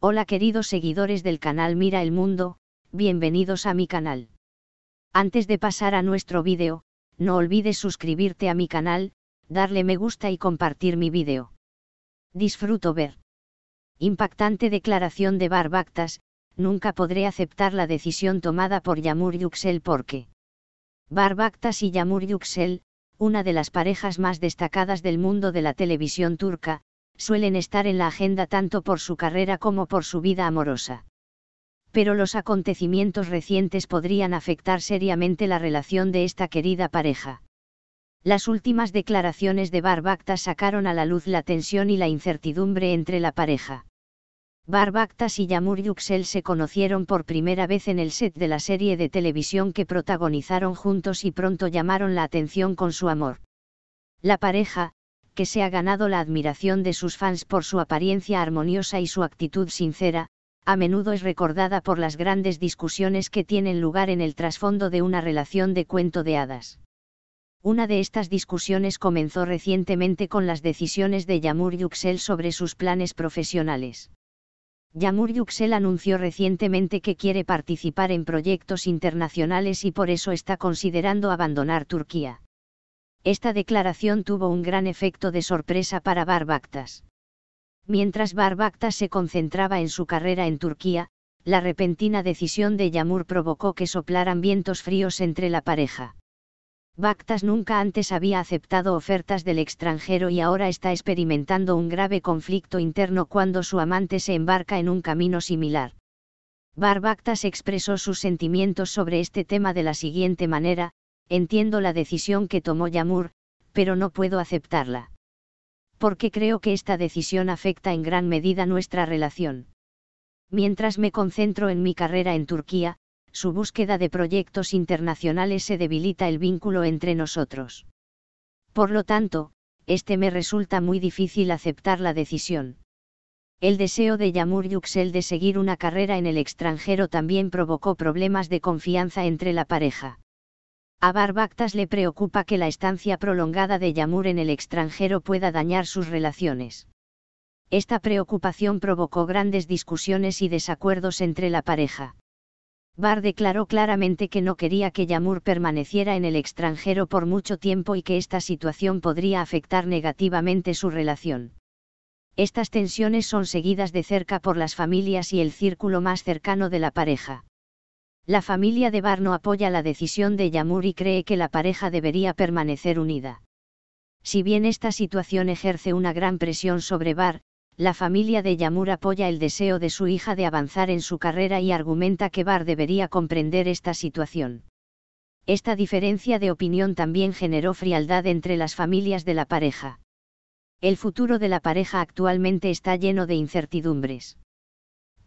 Hola queridos seguidores del canal Mira el Mundo, bienvenidos a mi canal. Antes de pasar a nuestro vídeo, no olvides suscribirte a mi canal, darle me gusta y compartir mi vídeo. Disfruto ver. Impactante declaración de Barbaktas, nunca podré aceptar la decisión tomada por Yamur Yuxel porque. Barbaktas y Yamur Yuxel, una de las parejas más destacadas del mundo de la televisión turca, suelen estar en la agenda tanto por su carrera como por su vida amorosa. Pero los acontecimientos recientes podrían afectar seriamente la relación de esta querida pareja. Las últimas declaraciones de Barbacta sacaron a la luz la tensión y la incertidumbre entre la pareja. Barbactas y Yamur Yuxel se conocieron por primera vez en el set de la serie de televisión que protagonizaron juntos y pronto llamaron la atención con su amor. La pareja, que se ha ganado la admiración de sus fans por su apariencia armoniosa y su actitud sincera, a menudo es recordada por las grandes discusiones que tienen lugar en el trasfondo de una relación de cuento de hadas. Una de estas discusiones comenzó recientemente con las decisiones de Yamur Yuxel sobre sus planes profesionales. Yamur Yuxel anunció recientemente que quiere participar en proyectos internacionales y por eso está considerando abandonar Turquía. Esta declaración tuvo un gran efecto de sorpresa para Barbactas. Mientras Barbactas se concentraba en su carrera en Turquía, la repentina decisión de Yamur provocó que soplaran vientos fríos entre la pareja. Bactas nunca antes había aceptado ofertas del extranjero y ahora está experimentando un grave conflicto interno cuando su amante se embarca en un camino similar. Barbactas expresó sus sentimientos sobre este tema de la siguiente manera, entiendo la decisión que tomó Yamur, pero no puedo aceptarla. Porque creo que esta decisión afecta en gran medida nuestra relación. Mientras me concentro en mi carrera en Turquía, su búsqueda de proyectos internacionales se debilita el vínculo entre nosotros. Por lo tanto, este me resulta muy difícil aceptar la decisión. El deseo de Yamur Yuxel de seguir una carrera en el extranjero también provocó problemas de confianza entre la pareja. A Barbactas le preocupa que la estancia prolongada de Yamur en el extranjero pueda dañar sus relaciones. Esta preocupación provocó grandes discusiones y desacuerdos entre la pareja. Bar declaró claramente que no quería que Yamur permaneciera en el extranjero por mucho tiempo y que esta situación podría afectar negativamente su relación. Estas tensiones son seguidas de cerca por las familias y el círculo más cercano de la pareja. La familia de no apoya la decisión de Yamur y cree que la pareja debería permanecer unida. Si bien esta situación ejerce una gran presión sobre Bar, la familia de Yamur apoya el deseo de su hija de avanzar en su carrera y argumenta que Bar debería comprender esta situación. Esta diferencia de opinión también generó frialdad entre las familias de la pareja. El futuro de la pareja actualmente está lleno de incertidumbres.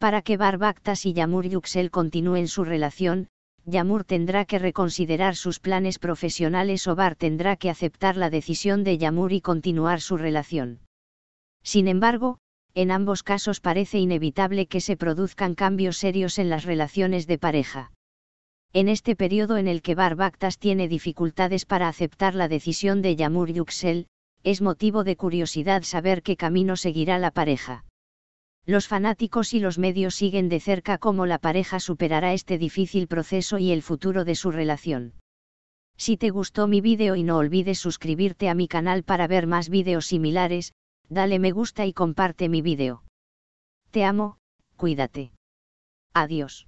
Para que Barbactas y Yamur Yuxel continúen su relación, Yamur tendrá que reconsiderar sus planes profesionales o Bar tendrá que aceptar la decisión de Yamur y continuar su relación. Sin embargo, en ambos casos parece inevitable que se produzcan cambios serios en las relaciones de pareja. En este periodo en el que Barbactas tiene dificultades para aceptar la decisión de Yamur Yuxel, es motivo de curiosidad saber qué camino seguirá la pareja. Los fanáticos y los medios siguen de cerca cómo la pareja superará este difícil proceso y el futuro de su relación. Si te gustó mi vídeo y no olvides suscribirte a mi canal para ver más vídeos similares, dale me gusta y comparte mi vídeo. Te amo, cuídate. Adiós.